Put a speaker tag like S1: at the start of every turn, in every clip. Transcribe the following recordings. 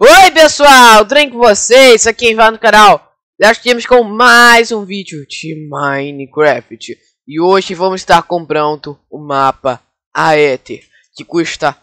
S1: Oi pessoal, tudo bem com vocês? Aqui é Ivan no canal Já estamos com mais um vídeo de Minecraft E hoje vamos estar comprando o mapa Aether Que custa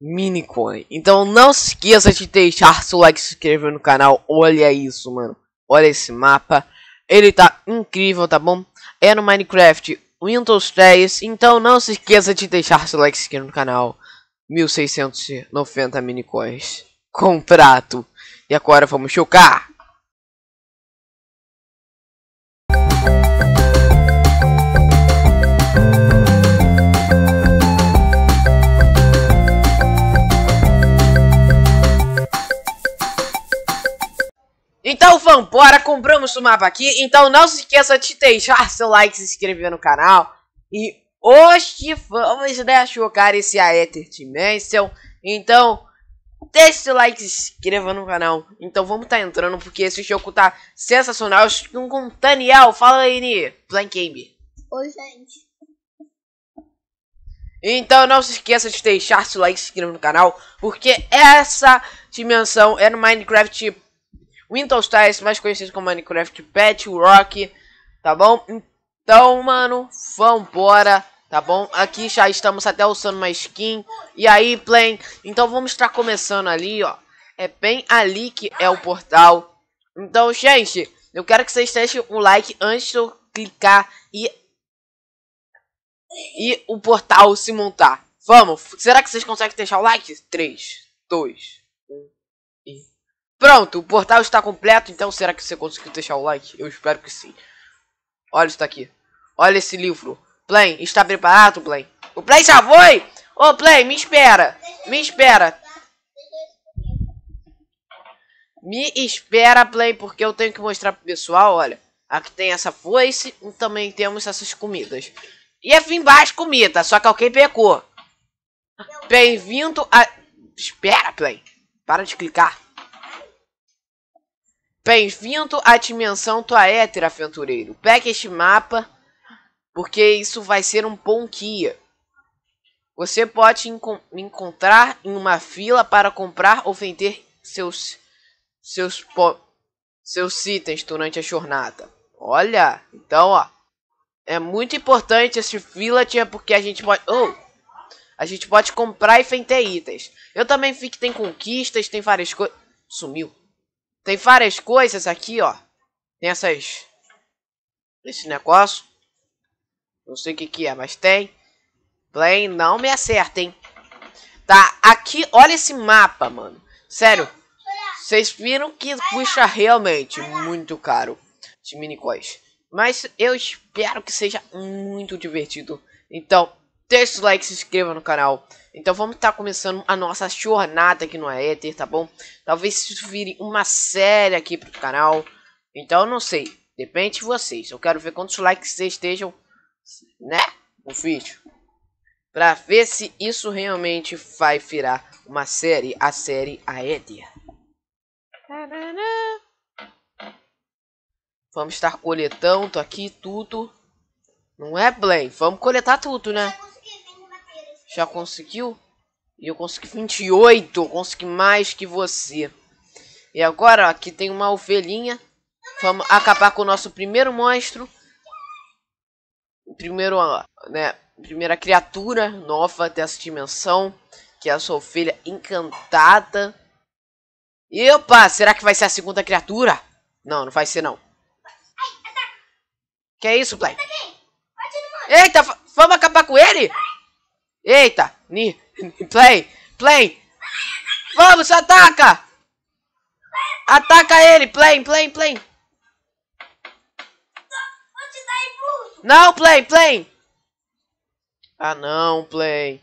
S1: Minicoin Então não se esqueça de deixar seu like e se inscrever no canal Olha isso mano, olha esse mapa Ele tá incrível, tá bom? É no Minecraft Windows 10 Então não se esqueça de deixar seu like e se inscrever no canal 1690 minicoins contrato. E agora vamos chocar. Então vamos, bora, compramos o mapa aqui. Então não se esqueça de deixar seu like, se inscrever no canal. E hoje vamos, né, chocar esse Aether Dimension. Então, Deixe seu like e se inscreva no canal. Então vamos tá entrando porque esse jogo tá sensacional. estou com o Daniel. Fala aí, Ni. Plank Game. Oi, gente. Então não se esqueça de deixar seu like e se inscreva no canal, porque essa dimensão é no Minecraft Windows Tiles, mais conhecido como Minecraft Patchwork, tá bom? Então, mano, vambora tá bom? Aqui já estamos até usando uma skin. E aí, Play, então vamos estar começando ali, ó. É bem ali que é o portal. Então, gente, eu quero que vocês deixem um like antes de eu clicar e... E o portal se montar. Vamos, será que vocês conseguem deixar o like? 3, 2, 1 e... Pronto, o portal está completo, então será que você conseguiu deixar o like? Eu espero que sim. Olha isso daqui. Olha esse livro. Play, está preparado, Play? O Play já foi? Ô, oh, Play, me espera. Me espera. Me espera, Play, porque eu tenho que mostrar pro pessoal, olha. Aqui tem essa foice e também temos essas comidas. E aqui é embaixo comida, só que alguém é pecou. Bem-vindo a... Espera, Play. Para de clicar. Bem-vindo à dimensão tua hétera, aventureiro. Pegue este mapa porque isso vai ser um ponquia. Você pode enco encontrar em uma fila para comprar ou vender seus seus seus itens durante a jornada. Olha, então ó, é muito importante esse fila porque a gente pode, oh, a gente pode comprar e vender itens. Eu também vi que tem conquistas, tem várias coisas, sumiu. Tem várias coisas aqui, ó. Tem essas esse negócio não sei o que, que é, mas tem. Play, não me acerta, hein? Tá, aqui, olha esse mapa, mano. Sério, vocês viram que puxa realmente muito caro de minicóis. Mas eu espero que seja muito divertido. Então, deixa o like, se inscreva no canal. Então vamos estar tá começando a nossa jornada aqui no Aether, tá bom? Talvez isso vire uma série aqui pro canal. Então, não sei. Depende de vocês. Eu quero ver quantos likes vocês estejam né? Um vídeo. Pra ver se isso realmente vai virar uma série, a série Aédia. Vamos estar coletando aqui tudo. Não é, Blaine? Vamos coletar tudo, né? Já conseguiu? E eu consegui 28. Eu consegui mais que você. E agora, ó, aqui tem uma ovelhinha. Vamos acabar com o nosso primeiro monstro primeiro, né, primeira criatura nova dessa dimensão, que é a sua filha encantada. E opa, será que vai ser a segunda criatura? Não, não vai ser não. que é isso, Play? Eita, vamos acabar com ele? Eita, ni, Play, Play. Vamos, ataca! Ataca ele, Play, Play, Play. Não, Play, Play! Ah, não, Play.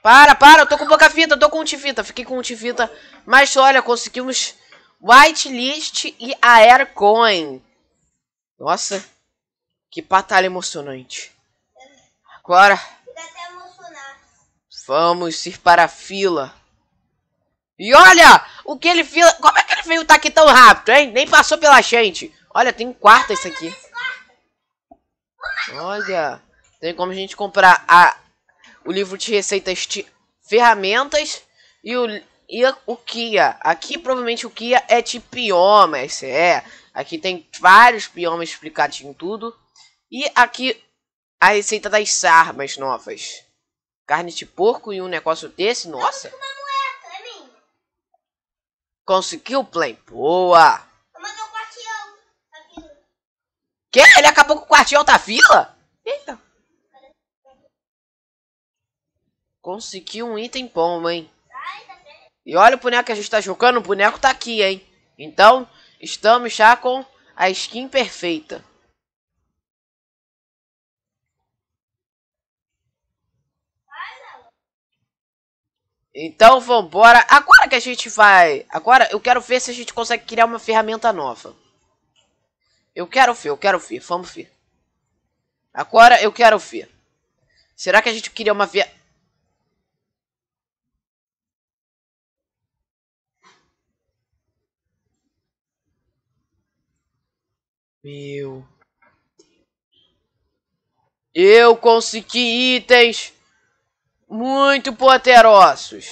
S1: Para, para, eu tô com pouca vida, eu tô com ultifita, fiquei com ultifita. Mas olha, conseguimos whitelist e aircoin. Nossa, que batalha emocionante. Agora, vamos ir para a fila. E olha, o que ele fila... Como é que ele veio tá aqui tão rápido, hein? Nem passou pela gente. Olha, tem um quarto isso aqui. Olha, tem como a gente comprar a, o livro de receitas de ferramentas e o, e o Kia. Aqui provavelmente o Kia é de biomas, é. Aqui tem vários biomas explicados em tudo. E aqui a receita das sarmas novas. Carne de porco e um negócio desse, nossa. É Conseguiu, Play? Boa! Quê? Ele acabou com o quartinho alta fila? Eita. Consegui um item bom, hein? E olha o boneco que a gente tá jogando, o boneco tá aqui, hein? Então, estamos já com a skin perfeita. Então vambora. Agora que a gente vai. Agora eu quero ver se a gente consegue criar uma ferramenta nova. Eu quero ver, eu quero ver, vamos ver. Agora eu quero ver. Será que a gente queria uma via... Meu... Eu consegui itens muito poderosos.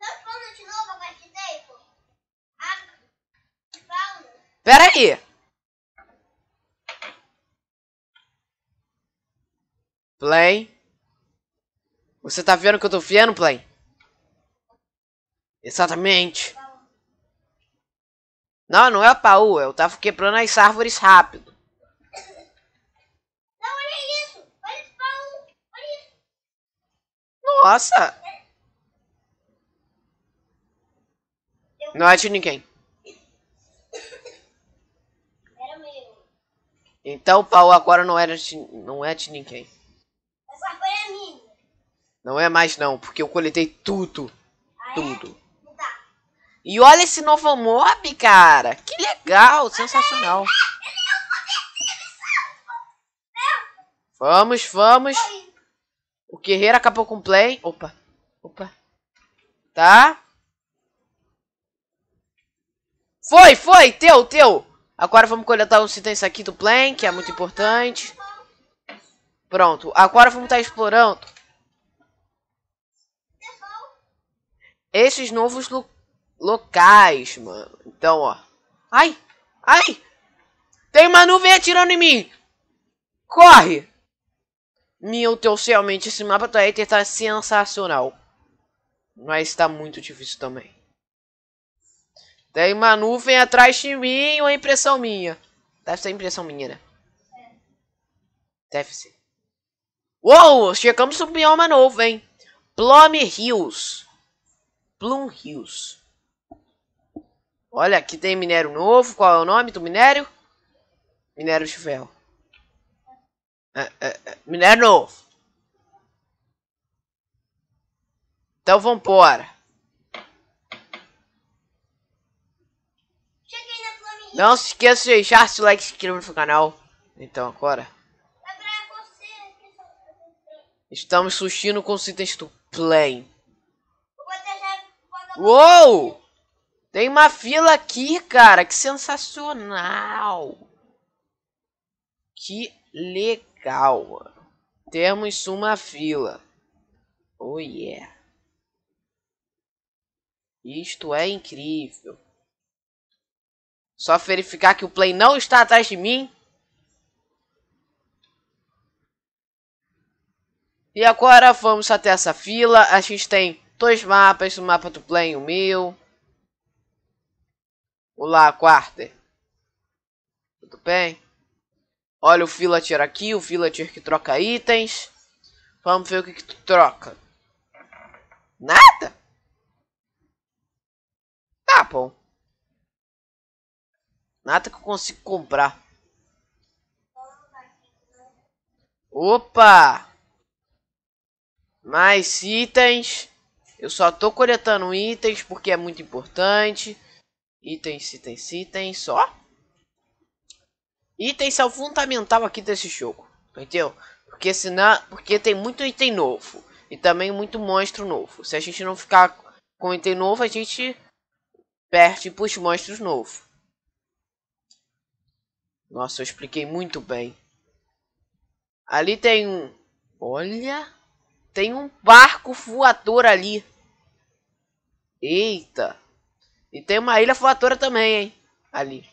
S1: Tá falando de novo ah, Pera aí. Play. Você tá vendo que eu tô vendo, Play? Exatamente. Não, não é o Paú. Eu tava quebrando as árvores rápido. Não, olha isso. Olha esse Paú. Olha isso. Nossa. Não é de ninguém. Então o pau agora não, era de, não é de ninguém. Não é mais não, porque eu coletei tudo. Ah, é? Tudo. E olha esse novo mob, cara. Que legal, sensacional. É vamos, vamos. O guerreiro acabou com o play. Opa. Opa. Tá. Foi, foi. Teu, teu. Agora vamos coletar os itens aqui do plan, que é muito importante. Tá Pronto. Agora vamos estar tá explorando esses novos lo locais, mano. Então, ó. Ai! Ai! Tem uma nuvem atirando em mim! Corre! Meu Deus, realmente, esse mapa tá aí, tá sensacional. Mas tá muito difícil também. Tem uma nuvem atrás de mim, é impressão minha. Deve ser impressão minha, né? Deve ser. Uou, chegamos no pior uma nuvem. Plum Hills. Plum Hills. Olha, aqui tem minério novo. Qual é o nome do minério? Minério de ferro. É, é, é, minério novo. Então vamos embora. Não se esqueça de deixar seu like e se inscrever no canal. Então agora. É Estamos sustindo com os itens do Plane. Uou! Tem uma fila aqui, cara. Que sensacional. Que legal. Mano. Temos uma fila. Oh, yeah. Isto é incrível. Só verificar que o play não está atrás de mim. E agora vamos até essa fila. A gente tem Dois mapas, um mapa do Play um mil. Olá, Quarter. Tudo bem? Olha o Filatir aqui, o Filatir que troca itens. Vamos ver o que, que tu troca. Nada? Tá bom. Nada que eu consigo comprar. Opa! Mais itens. Eu só tô coletando itens porque é muito importante. Itens, itens, itens, só. Itens são fundamental aqui desse jogo, entendeu? Porque senão, porque tem muito item novo e também muito monstro novo. Se a gente não ficar com item novo, a gente perde pros monstros novos. Nossa, eu expliquei muito bem. Ali tem um... Olha... Tem um barco voador ali. Eita. E tem uma ilha voadora também, hein? Ali.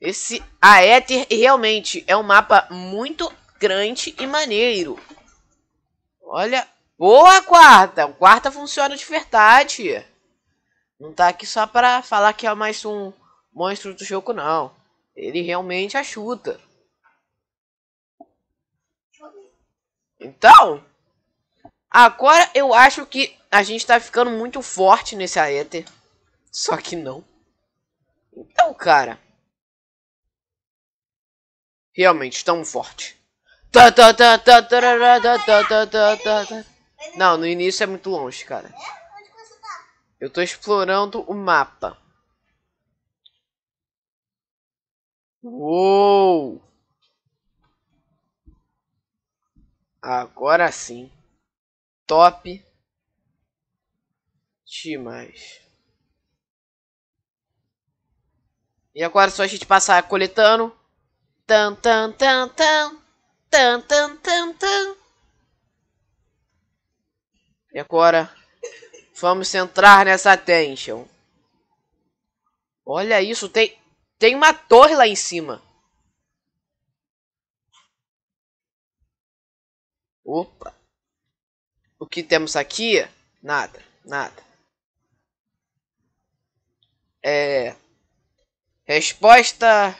S1: Esse Aether realmente é um mapa muito grande e maneiro. Olha. Boa, quarta. O quarta funciona de verdade. Não tá aqui só pra falar que é mais um monstro do jogo, não. Ele realmente ajuda. Então, agora eu acho que a gente tá ficando muito forte nesse Aether. Só que não. Então, cara. Realmente, tão forte. Não, no início é muito longe, cara. É? Tá? Eu tô explorando o mapa. Uou! Agora sim. Top demais. E agora é só a gente passar coletando. Tan tan tan tan tan tan tan tan. E agora vamos entrar nessa tension. Olha isso, tem tem uma torre lá em cima. Opa! O que temos aqui? Nada, nada. É. Resposta.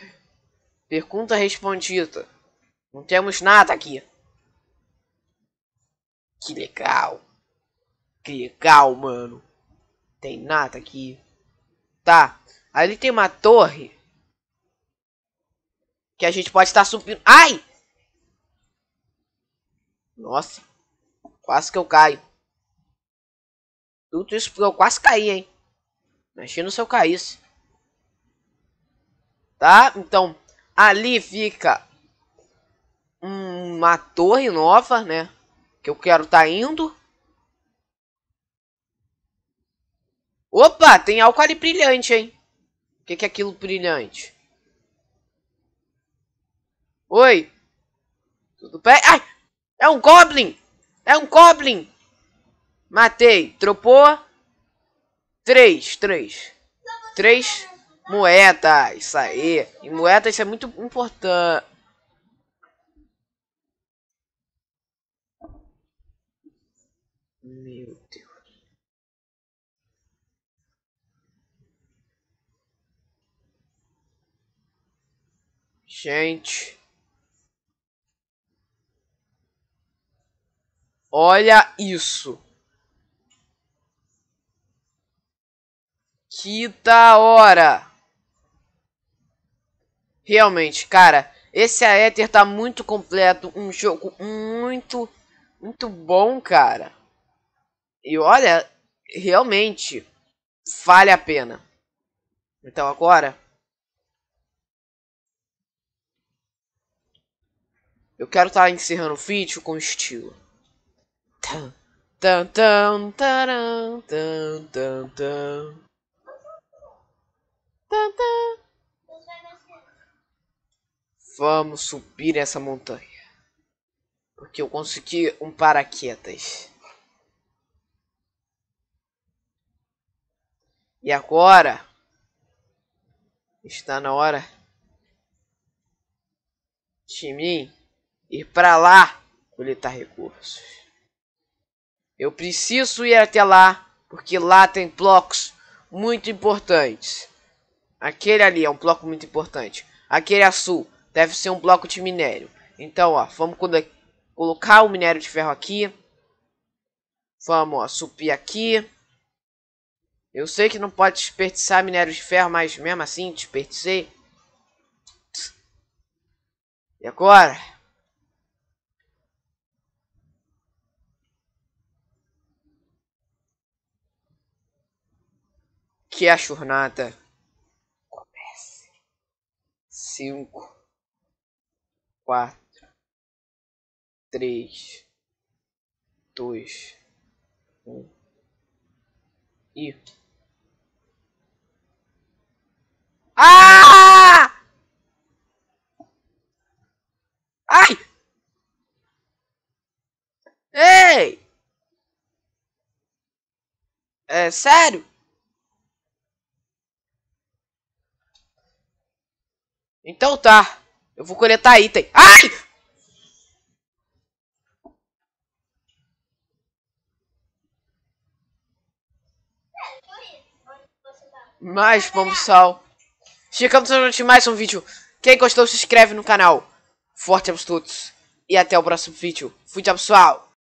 S1: Pergunta respondida. Não temos nada aqui. Que legal. Que legal, mano. Tem nada aqui. Tá. Ali tem uma torre. Que a gente pode estar tá subindo. Ai! Nossa. Quase que eu caio. Tudo isso porque eu quase caí, hein. Imagina se eu caísse. Tá? Então, ali fica uma torre nova, né? Que eu quero tá indo. Opa, tem algo ali brilhante, hein? O que, que é aquilo brilhante? Oi? Tudo bem? Ai! É um goblin! É um goblin! Matei. Tropou. Três, três. Três moedas. Isso aí. E moedas isso é muito importante. Meu Deus. Gente. Olha isso. Que da hora. Realmente, cara. Esse Aether tá muito completo. Um jogo muito, muito bom, cara. E olha, realmente, vale a pena. Então agora... Eu quero estar tá encerrando o vídeo com estilo. Tan, tan, tan tan, tan, tan. Tan, tan. Vamos subir essa montanha. Porque eu consegui um paraquedas. E agora está na hora de mim ir para lá coletar recursos. Eu preciso ir até lá, porque lá tem blocos muito importantes. Aquele ali é um bloco muito importante. Aquele azul deve ser um bloco de minério. Então, ó, vamos colocar o minério de ferro aqui. Vamos, ó, subir aqui. Eu sei que não pode desperdiçar minério de ferro, mas mesmo assim desperdicei. E agora? que é a jornada comece. Cinco, quatro, três, dois, um e ah! Ai! Ei! É sério? Então tá. Eu vou coletar item. Ai! Mais sal, Chegamos a mais um vídeo. Quem gostou, se inscreve no canal. Forte a todos. E até o próximo vídeo. Fui, tchau, pessoal.